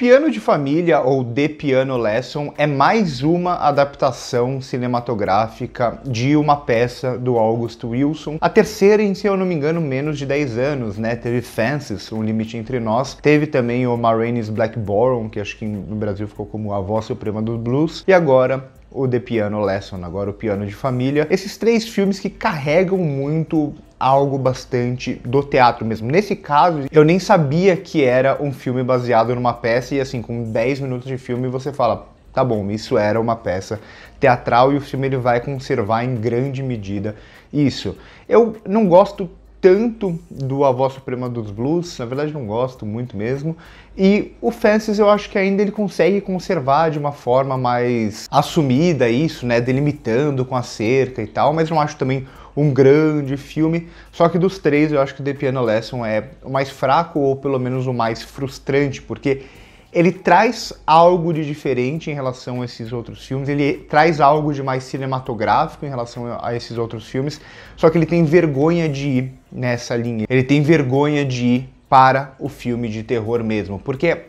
Piano de Família, ou The Piano Lesson, é mais uma adaptação cinematográfica de uma peça do August Wilson, a terceira em, se eu não me engano, menos de 10 anos, né? Teve Fences, Um Limite Entre Nós, teve também o Maraine's Black Baron, que acho que no Brasil ficou como a voz suprema do blues, e agora o The Piano Lesson, agora o Piano de Família. Esses três filmes que carregam muito algo bastante do teatro mesmo. Nesse caso, eu nem sabia que era um filme baseado numa peça e assim, com 10 minutos de filme você fala, tá bom, isso era uma peça teatral e o filme ele vai conservar em grande medida isso. Eu não gosto tanto do Avó Suprema dos Blues, na verdade não gosto muito mesmo, e o Fences eu acho que ainda ele consegue conservar de uma forma mais assumida isso, né, delimitando com a cerca e tal, mas não acho também um grande filme. Só que dos três, eu acho que The Piano Lesson é o mais fraco ou pelo menos o mais frustrante, porque ele traz algo de diferente em relação a esses outros filmes, ele traz algo de mais cinematográfico em relação a esses outros filmes, só que ele tem vergonha de ir nessa linha. Ele tem vergonha de ir para o filme de terror mesmo, porque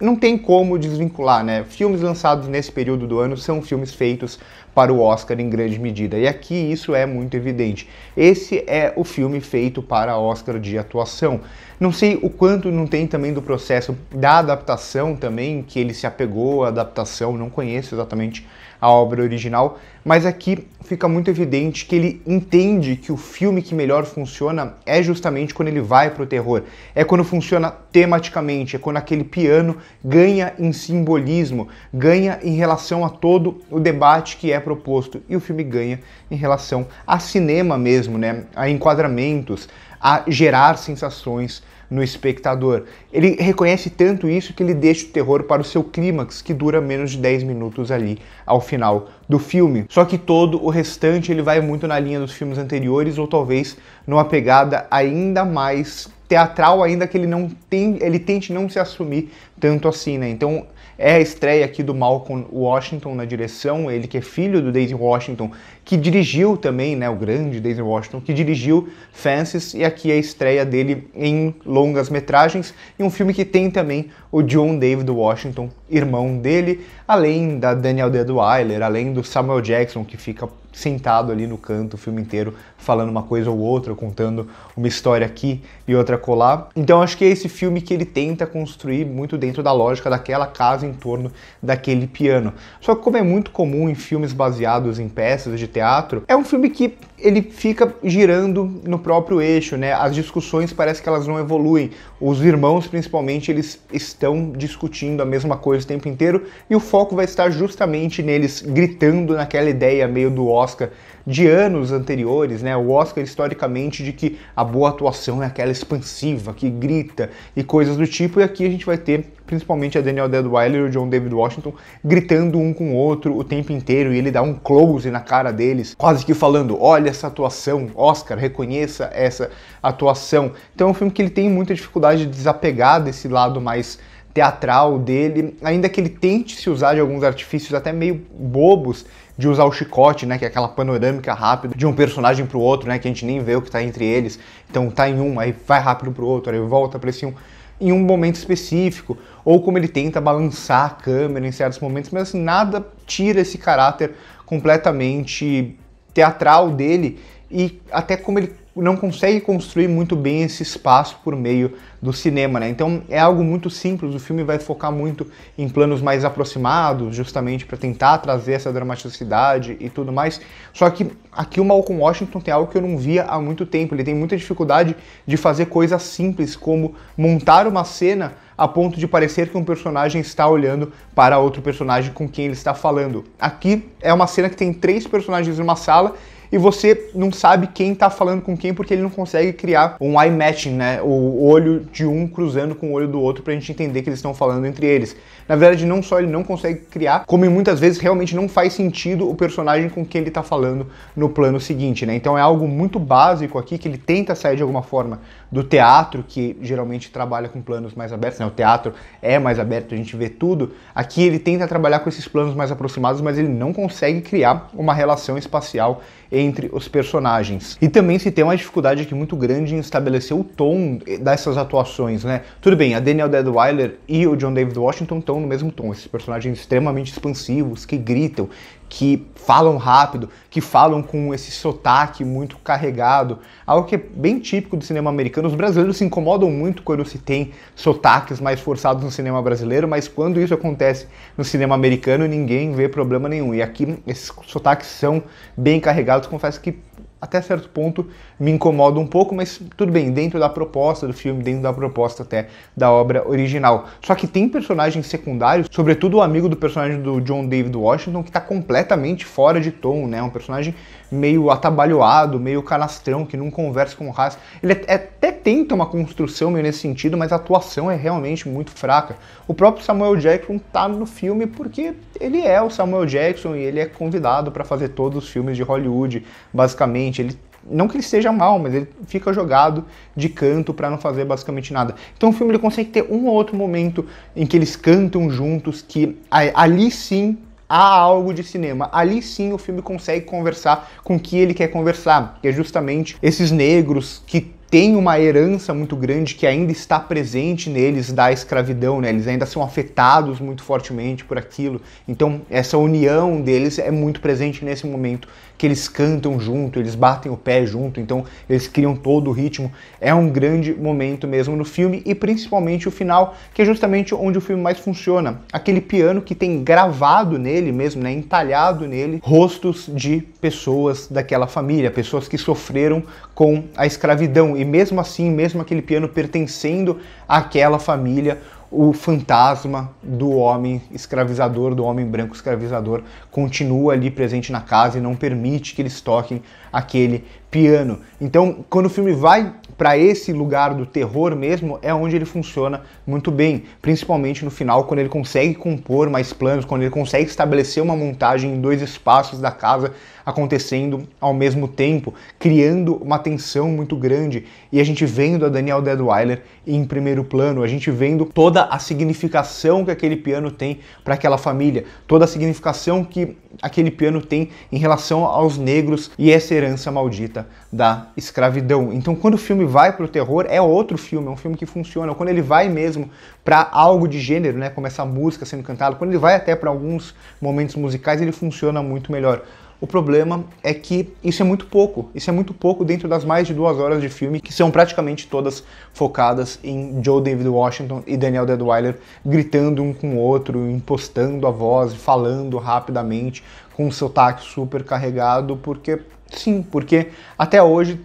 não tem como desvincular, né? Filmes lançados nesse período do ano são filmes feitos para o Oscar em grande medida. E aqui isso é muito evidente. Esse é o filme feito para Oscar de atuação. Não sei o quanto não tem também do processo da adaptação também, que ele se apegou à adaptação, não conheço exatamente a obra original, mas aqui fica muito evidente que ele entende que o filme que melhor funciona é justamente quando ele vai para o terror, é quando funciona tematicamente, é quando aquele piano ganha em simbolismo, ganha em relação a todo o debate que é proposto e o filme ganha em relação a cinema mesmo, né, a enquadramentos, a gerar sensações no espectador. Ele reconhece tanto isso que ele deixa o terror para o seu clímax, que dura menos de 10 minutos ali ao final do filme. Só que todo o restante ele vai muito na linha dos filmes anteriores ou talvez numa pegada ainda mais teatral, ainda que ele não tem, ele tente não se assumir tanto assim, né? Então, é a estreia aqui do Malcolm Washington na direção, ele que é filho do Daisy Washington, que dirigiu também, né, o grande Daisy Washington, que dirigiu Fences, e aqui é a estreia dele em longas metragens, e um filme que tem também o John David Washington, irmão dele, além da Daniel Deadweiler, além do Samuel Jackson, que fica sentado ali no canto o filme inteiro, falando uma coisa ou outra, contando uma história aqui e outra colar. Então acho que é esse filme que ele tenta construir muito dentro da lógica daquela casa em torno daquele piano. Só que como é muito comum em filmes baseados em peças de teatro, é um filme que ele fica girando no próprio eixo, né? As discussões parece que elas não evoluem. Os irmãos, principalmente, eles estão discutindo a mesma coisa o tempo inteiro e o foco vai estar justamente neles gritando naquela ideia meio do Oscar de anos anteriores, né? O Oscar historicamente de que a boa atuação é aquela expansiva, que grita e coisas do tipo, e aqui a gente vai ter principalmente a Daniel Deadweiler e o John David Washington gritando um com o outro o tempo inteiro e ele dá um close na cara deles, quase que falando: "Olha essa atuação, Oscar, reconheça essa atuação". Então é um filme que ele tem muita dificuldade de desapegar desse lado mais teatral dele, ainda que ele tente se usar de alguns artifícios até meio bobos de usar o chicote, né, que é aquela panorâmica rápida de um personagem para o outro, né, que a gente nem vê o que está entre eles. Então tá em um, aí vai rápido para o outro, aí volta para esse um em um momento específico, ou como ele tenta balançar a câmera em certos momentos, mas assim, nada tira esse caráter completamente teatral dele e até como ele não consegue construir muito bem esse espaço por meio do cinema, né? Então é algo muito simples, o filme vai focar muito em planos mais aproximados, justamente para tentar trazer essa dramaticidade e tudo mais. Só que aqui o Malcolm Washington tem algo que eu não via há muito tempo, ele tem muita dificuldade de fazer coisas simples, como montar uma cena a ponto de parecer que um personagem está olhando para outro personagem com quem ele está falando. Aqui é uma cena que tem três personagens numa sala e você não sabe quem tá falando com quem porque ele não consegue criar um eye matching, né? O olho de um cruzando com o olho do outro pra gente entender que eles estão falando entre eles. Na verdade, não só ele não consegue criar, como muitas vezes realmente não faz sentido o personagem com quem ele tá falando no plano seguinte, né? Então é algo muito básico aqui que ele tenta sair de alguma forma do teatro, que geralmente trabalha com planos mais abertos, né? o teatro é mais aberto, a gente vê tudo. Aqui ele tenta trabalhar com esses planos mais aproximados, mas ele não consegue criar uma relação espacial entre os personagens. E também se tem uma dificuldade aqui muito grande em estabelecer o tom dessas atuações, né? Tudo bem, a Daniel Deadweiler e o John David Washington estão no mesmo tom, esses personagens extremamente expansivos, que gritam, que falam rápido, que falam com esse sotaque muito carregado, algo que é bem típico do cinema americano, os brasileiros se incomodam muito quando se tem sotaques mais forçados no cinema brasileiro, mas quando isso acontece no cinema americano, ninguém vê problema nenhum. E aqui esses sotaques são bem carregados. Confesso que até certo ponto me incomoda um pouco, mas tudo bem, dentro da proposta do filme, dentro da proposta até da obra original. Só que tem personagens secundários, sobretudo o amigo do personagem do John David Washington, que está completamente fora de tom, né? Um personagem meio atabalhoado, meio canastrão, que não conversa com o Haas. Ele até tenta uma construção meio nesse sentido, mas a atuação é realmente muito fraca. O próprio Samuel Jackson tá no filme porque ele é o Samuel Jackson e ele é convidado para fazer todos os filmes de Hollywood, basicamente. Ele não que ele seja mal, mas ele fica jogado de canto para não fazer basicamente nada. Então o filme ele consegue ter um ou outro momento em que eles cantam juntos, que ali sim há algo de cinema. Ali sim o filme consegue conversar com o que ele quer conversar, que é justamente esses negros que tem uma herança muito grande que ainda está presente neles da escravidão, né? Eles ainda são afetados muito fortemente por aquilo. Então, essa união deles é muito presente nesse momento que eles cantam junto, eles batem o pé junto, então eles criam todo o ritmo. É um grande momento mesmo no filme e principalmente o final, que é justamente onde o filme mais funciona. Aquele piano que tem gravado nele mesmo, né, entalhado nele, rostos de pessoas daquela família, pessoas que sofreram com a escravidão. E mesmo assim, mesmo aquele piano pertencendo àquela família, o fantasma do homem escravizador, do homem branco escravizador, continua ali presente na casa e não permite que eles toquem aquele piano. Então, quando o filme vai para esse lugar do terror mesmo, é onde ele funciona muito bem, principalmente no final, quando ele consegue compor mais planos, quando ele consegue estabelecer uma montagem em dois espaços da casa acontecendo ao mesmo tempo, criando uma tensão muito grande. E a gente vendo a Daniel Deadweiler em primeiro plano, a gente vendo toda a significação que aquele piano tem para aquela família, toda a significação que aquele piano tem em relação aos negros e essa herança maldita da escravidão. Então, quando o filme vai para o terror, é outro filme, é um filme que funciona. Quando ele vai mesmo para algo de gênero, né, como essa música sendo cantada, quando ele vai até para alguns momentos musicais, ele funciona muito melhor. O problema é que isso é muito pouco. Isso é muito pouco dentro das mais de duas horas de filme, que são praticamente todas focadas em Joe David Washington e Daniel Deadweiler gritando um com o outro, impostando a voz, falando rapidamente, com o seu sotaque super carregado, porque sim, porque até hoje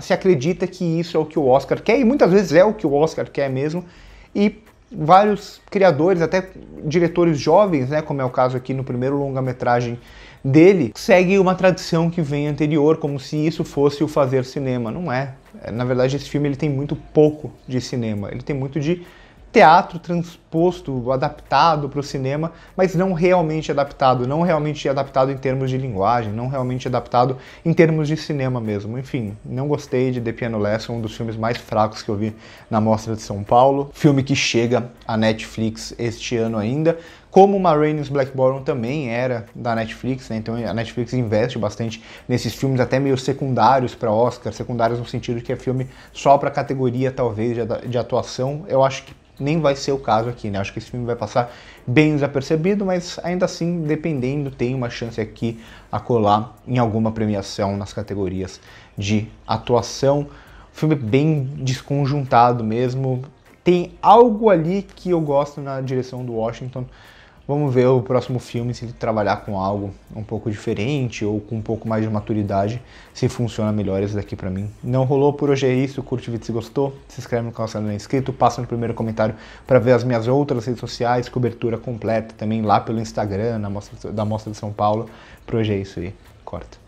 se acredita que isso é o que o Oscar quer, e muitas vezes é o que o Oscar quer mesmo, e vários criadores, até diretores jovens, né, como é o caso aqui no primeiro longa-metragem dele segue uma tradição que vem anterior, como se isso fosse o fazer cinema. Não é. é na verdade, esse filme ele tem muito pouco de cinema. Ele tem muito de teatro transposto, adaptado para o cinema, mas não realmente adaptado, não realmente adaptado em termos de linguagem, não realmente adaptado em termos de cinema mesmo. Enfim, não gostei de The Piano Lesson, um dos filmes mais fracos que eu vi na Mostra de São Paulo. Filme que chega à Netflix este ano ainda, como Marraine's Black Bottom também era da Netflix, né? então a Netflix investe bastante nesses filmes até meio secundários para Oscar, secundários no sentido que é filme só para categoria talvez de atuação. Eu acho que nem vai ser o caso aqui, né? Acho que esse filme vai passar bem desapercebido, mas ainda assim, dependendo, tem uma chance aqui a colar em alguma premiação nas categorias de atuação. Filme é bem desconjuntado mesmo. Tem algo ali que eu gosto na direção do Washington, Vamos ver o próximo filme se ele trabalhar com algo um pouco diferente ou com um pouco mais de maturidade, se funciona melhor isso daqui para mim. Não rolou por hoje é isso, curte o vídeo se gostou, se inscreve no canal se não é inscrito, passa no primeiro comentário para ver as minhas outras redes sociais, cobertura completa também lá pelo Instagram, na mostra, da Mostra de São Paulo. Por hoje é isso aí, corta.